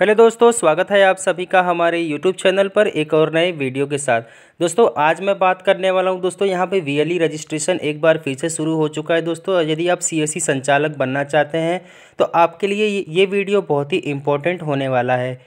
hello दोस्तों स्वागत है आप सभी का हमारे यूट्यूब चैनल पर एक और नए वीडियो के साथ दोस्तों आज मैं बात करने वाला हूं दोस्तों यहां पे वी रजिस्ट्रेशन e एक बार फिर से शुरू हो चुका है दोस्तों यदि आप सी e संचालक बनना चाहते हैं तो आपके लिए ये वीडियो बहुत ही इम्पोर्टेंट होने वाला है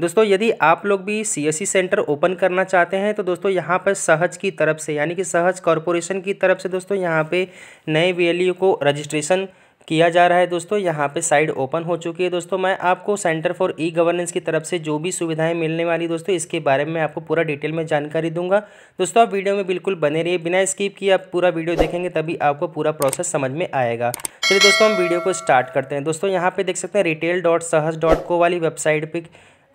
दोस्तों यदि आप लोग भी सी सेंटर ओपन करना चाहते हैं तो दोस्तों यहाँ पर सहज की तरफ से यानी कि सहज कॉरपोरेशन की तरफ से दोस्तों यहाँ पे नए वी e को रजिस्ट्रेशन किया जा रहा है दोस्तों यहाँ पे साइड ओपन हो चुकी है दोस्तों मैं आपको सेंटर फॉर ई गवर्नेंस की तरफ से जो भी सुविधाएं मिलने वाली दोस्तों इसके बारे में आपको पूरा डिटेल में जानकारी दूंगा दोस्तों आप वीडियो में बिल्कुल बने रहिए बिना स्किप किए आप पूरा वीडियो देखेंगे तभी आपको पूरा प्रोसेस समझ में आएगा चलिए दोस्तों हम वीडियो को स्टार्ट करते हैं दोस्तों यहाँ पे देख सकते हैं रिटेल डॉट सहज डॉट को वाली वेबसाइट पर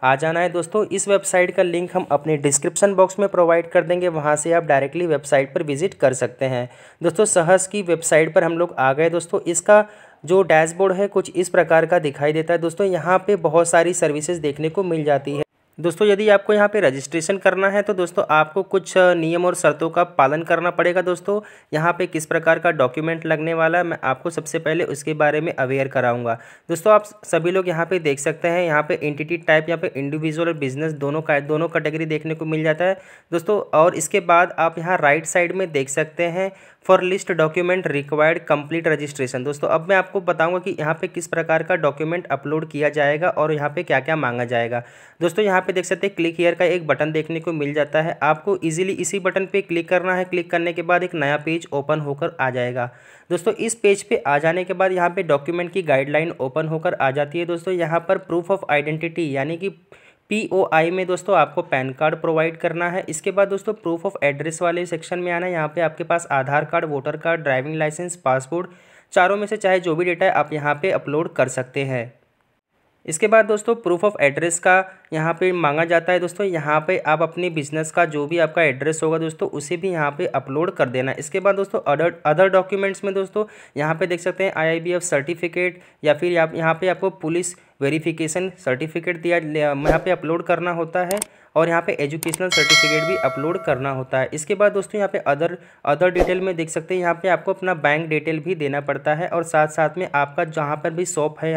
आ जाना है दोस्तों इस वेबसाइट का लिंक हम अपने डिस्क्रिप्शन बॉक्स में प्रोवाइड कर देंगे वहाँ से आप डायरेक्टली वेबसाइट पर विजिट कर सकते हैं दोस्तों सहस की वेबसाइट पर हम लोग आ गए दोस्तों इसका जो डैशबोर्ड है कुछ इस प्रकार का दिखाई देता है दोस्तों यहाँ पे बहुत सारी सर्विसेज देखने को मिल जाती है दोस्तों यदि आपको यहाँ पे रजिस्ट्रेशन करना है तो दोस्तों आपको कुछ नियम और शर्तों का पालन करना पड़ेगा दोस्तों यहाँ पे किस प्रकार का डॉक्यूमेंट लगने वाला है मैं आपको सबसे पहले उसके बारे में अवेयर कराऊंगा दोस्तों आप सभी लोग यहाँ पे देख सकते हैं यहाँ पे एंटिटी टाइप यहाँ पे इंडिविजुअल और बिजनेस दोनों का दोनों कैटेगरी देखने को मिल जाता है दोस्तों और इसके बाद आप यहाँ राइट साइड में देख सकते हैं for list document required complete registration दोस्तों अब मैं आपको बताऊंगा कि यहाँ पे किस प्रकार का डॉक्यूमेंट अपलोड किया जाएगा और यहाँ पे क्या क्या मांगा जाएगा दोस्तों यहाँ पे देख सकते हैं क्लिक हेयर का एक बटन देखने को मिल जाता है आपको इजीली इसी बटन पे क्लिक करना है क्लिक करने के बाद एक नया पेज ओपन होकर आ जाएगा दोस्तों इस पेज पे आ जाने के बाद यहाँ पे डॉक्यूमेंट की गाइडलाइन ओपन होकर आ जाती है दोस्तों यहाँ पर प्रूफ ऑफ आइडेंटिटी यानी कि पीओआई में दोस्तों आपको पैन कार्ड प्रोवाइड करना है इसके बाद दोस्तों प्रूफ ऑफ एड्रेस वाले सेक्शन में आना है यहाँ पे आपके पास Aadhaar card voter card driving licence passport चारों में से चाहे जो भी डेटा है आप यहाँ पे अपलोड कर सकते हैं इसके बाद दोस्तों प्रूफ ऑफ एड्रेस का यहाँ पे मांगा जाता है दोस्तों यहाँ पे आप अपने बिजनेस का जो भी आपका एड्रेस होगा दोस्तों उसे भी यहाँ पे अपलोड कर देना इसके बाद दोस्तों अदर अदर डॉक्यूमेंट्स में दोस्तों यहाँ पे देख सकते हैं आई सर्टिफिकेट या फिर आप यहाँ पे आपको पुलिस वेरिफिकेशन सर्टिफिकेट दिया यहाँ पे अपलोड करना होता है और यहाँ पे एजुकेशनल सर्टिफिकेट भी अपलोड करना होता है इसके बाद दोस्तों यहाँ पे अदर अदर डिटेल में देख सकते हैं यहाँ पे आपको अपना बैंक डिटेल भी देना पड़ता है और साथ साथ में आपका जहाँ पर भी शॉप है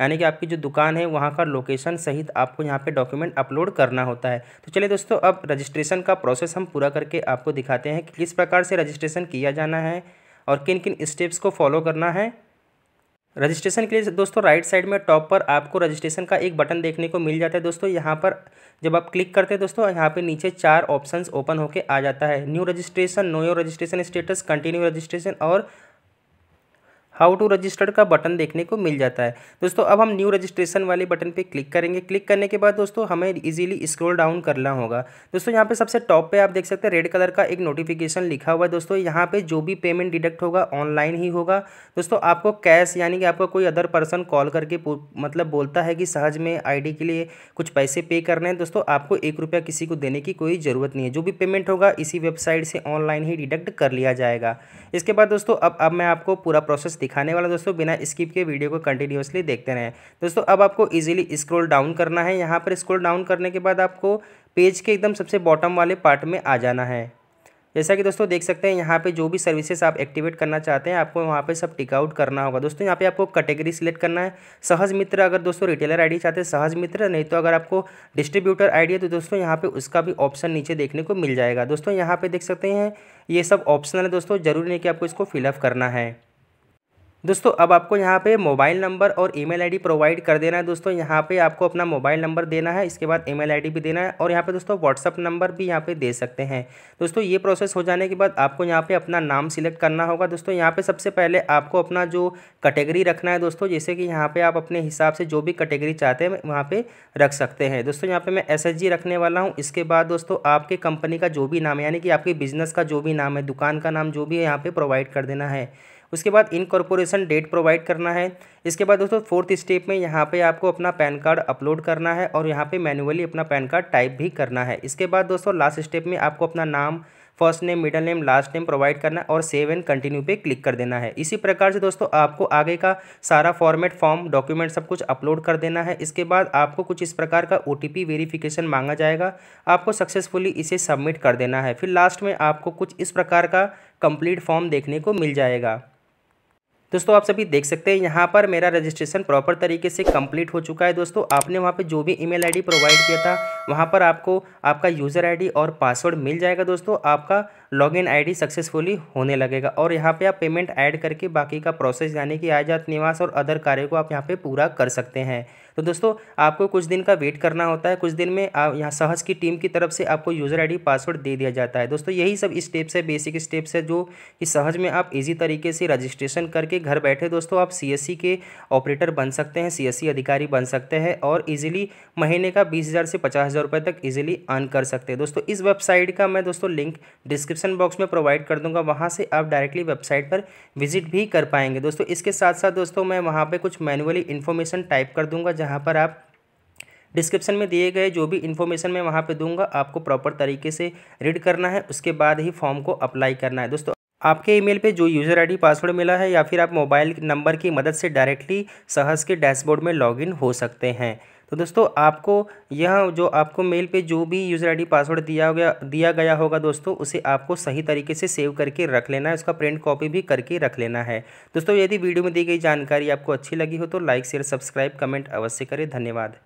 यानी कि आपकी जो दुकान है वहाँ का लोकेशन सहित आपको यहाँ पे डॉक्यूमेंट अपलोड करना होता है तो चलिए दोस्तों अब रजिस्ट्रेशन का प्रोसेस हम पूरा करके आपको दिखाते हैं कि किस प्रकार से रजिस्ट्रेशन किया जाना है और किन किन स्टेप्स को फॉलो करना है रजिस्ट्रेशन के लिए दोस्तों राइट साइड में टॉप पर आपको रजिस्ट्रेशन का एक बटन देखने को मिल जाता है दोस्तों यहाँ पर जब आप क्लिक करते हैं दोस्तों यहाँ पे नीचे चार ऑप्शंस ओपन होकर आ जाता है new registration know your registration status continue registration और हाउ टू रजिस्टर का बटन देखने को मिल जाता है दोस्तों अब हम न्यू रजिस्ट्रेशन वाले बटन पे क्लिक करेंगे क्लिक करने के बाद दोस्तों हमें इजीली स्क्रॉल डाउन करना होगा दोस्तों यहाँ पे सबसे टॉप पे आप देख सकते हैं रेड कलर का एक नोटिफिकेशन लिखा हुआ है दोस्तों यहाँ पे जो भी पेमेंट डिडक्ट होगा ऑनलाइन ही होगा दोस्तों आपको कैश यानी कि आपका कोई अदर पर्सन कॉल करके मतलब बोलता है कि सहज में आई के लिए कुछ पैसे पे करने हैं दोस्तों आपको एक रुपया किसी को देने की कोई ज़रूरत नहीं है जो भी पेमेंट होगा इसी वेबसाइट से ऑनलाइन ही डिडक्ट कर लिया जाएगा इसके बाद दोस्तों अब अब मैं आपको पूरा प्रोसेस दिखाने वाला दोस्तों बिना स्किप के वीडियो को कंटिन्यूसली देखते रहें दोस्तों अब आपको ईजिली स्क्रोल डाउन करना है यहाँ पर स्क्रोल डाउन करने के बाद आपको पेज के एकदम सबसे बॉटम वाले पार्ट में आ जाना है जैसा कि दोस्तों देख सकते हैं यहाँ पे जो भी सर्विसेज आप एक्टिवेट करना चाहते हैं आपको वहाँ पे सब टिकआउट करना होगा दोस्तों यहाँ पे आपको कैटेगरी सिलेक्ट करना है सहज मित्र अगर दोस्तों रिटेलर आईडी चाहते हैं सहज मित्र नहीं तो अगर आपको डिस्ट्रीब्यूटर आईडी है तो दोस्तों यहाँ पे उसका भी ऑप्शन नीचे देखने को मिल जाएगा दोस्तों यहाँ पर देख सकते हैं ये सब ऑप्शनल है दोस्तों जरूरी नहीं कि आपको इसको फिलअप करना है दोस्तों अब आपको यहाँ पे मोबाइल नंबर और ईमेल आईडी प्रोवाइड कर देना है दोस्तों यहाँ पे आपको अपना मोबाइल नंबर देना है इसके बाद ईमेल आईडी भी देना है और यहाँ पे दोस्तों व्हाट्सअप नंबर भी यहाँ पे दे सकते हैं दोस्तों ये प्रोसेस हो जाने के बाद आपको यहाँ पे अपना नाम सिलेक्ट करना होगा दोस्तों यहाँ पर सबसे पहले आपको अपना जो कैटेगरी रखना है दोस्तों जैसे कि यहाँ पर आप अपने हिसाब से जो भी कैटेगरी चाहते हैं वहाँ पर रख सकते हैं दोस्तों यहाँ पर मैं एस रखने वाला हूँ इसके बाद दोस्तों आपके कंपनी का जो भी नाम है यानी कि आपके बिज़नेस का जो भी नाम है दुकान का नाम जो भी है यहाँ पर प्रोवाइड कर देना है उसके बाद इनकॉर्पोरेशन डेट प्रोवाइड करना है इसके बाद दोस्तों फोर्थ स्टेप में यहाँ पे आपको अपना पैन कार्ड अपलोड करना है और यहाँ पे मैनुअली अपना पैन कार्ड टाइप भी करना है इसके बाद दोस्तों लास्ट स्टेप में आपको अपना नाम first name middle name last name provide करना है और सेव एंड कंटिन्यू पे क्लिक कर देना है इसी प्रकार से दोस्तों आपको आगे का सारा फॉर्मेट फॉर्म डॉक्यूमेंट सब कुछ अपलोड कर देना है इसके बाद आपको कुछ इस प्रकार का ओ वेरीफ़िकेशन मांगा जाएगा आपको सक्सेसफुली इसे सबमिट कर देना है फिर लास्ट में आपको कुछ इस प्रकार का कंप्लीट फॉर्म देखने को मिल जाएगा दोस्तों आप सभी देख सकते हैं यहाँ पर मेरा रजिस्ट्रेशन प्रॉपर तरीके से कंप्लीट हो चुका है दोस्तों आपने वहाँ पे जो भी ईमेल आईडी प्रोवाइड किया था वहाँ पर आपको आपका यूज़र आईडी और पासवर्ड मिल जाएगा दोस्तों आपका लॉगिन आईडी सक्सेसफुली होने लगेगा और यहाँ पे आप पेमेंट ऐड करके बाकी का प्रोसेस यानी कि आयजात निवास और अदर कार्य को आप यहाँ पे पूरा कर सकते हैं तो दोस्तों आपको कुछ दिन का वेट करना होता है कुछ दिन में आप यहाँ सहज की टीम की तरफ से आपको यूज़र आईडी पासवर्ड दे दिया जाता है दोस्तों यही सब स्टेप्स है बेसिक स्टेप्स है जो कि सहज में आप इजी तरीके से रजिस्ट्रेशन करके घर बैठे दोस्तों आप सी के ऑपरेटर बन सकते हैं सी अधिकारी बन सकते हैं और ईजिली महीने का बीस से पचास तक ईजिली अर्न कर सकते हैं दोस्तों इस वेबसाइट का मैं दोस्तों लिंक डिस्क्रिप डिस्क्रिप्शन बॉक्स में प्रोवाइड कर दूंगा वहाँ से आप डायरेक्टली वेबसाइट पर विजिट भी कर पाएंगे दोस्तों इसके साथ साथ दोस्तों मैं वहाँ पर कुछ मैनुअली इन्फॉर्मेशन टाइप कर दूंगा जहाँ पर आप डिस्क्रिप्शन में दिए गए जो भी इन्फॉर्मेशन मैं वहाँ पर दूंगा आपको प्रॉपर तरीके से रीड करना है उसके बाद ही फॉर्म को अप्लाई करना है दोस्तों आपके ईमेल पे जो यूज़र आईडी पासवर्ड मिला है या फिर आप मोबाइल नंबर की मदद से डायरेक्टली सहज के डैशबोर्ड में लॉगिन हो सकते हैं तो दोस्तों आपको यह जो आपको मेल पे जो भी यूज़र आईडी पासवर्ड दिया गया दिया गया होगा दोस्तों उसे आपको सही तरीके से सेव करके रख लेना है उसका प्रिंट कॉपी भी करके रख लेना है दोस्तों यदि वीडियो में दी गई जानकारी आपको अच्छी लगी हो तो लाइक शेयर सब्सक्राइब कमेंट अवश्य करें धन्यवाद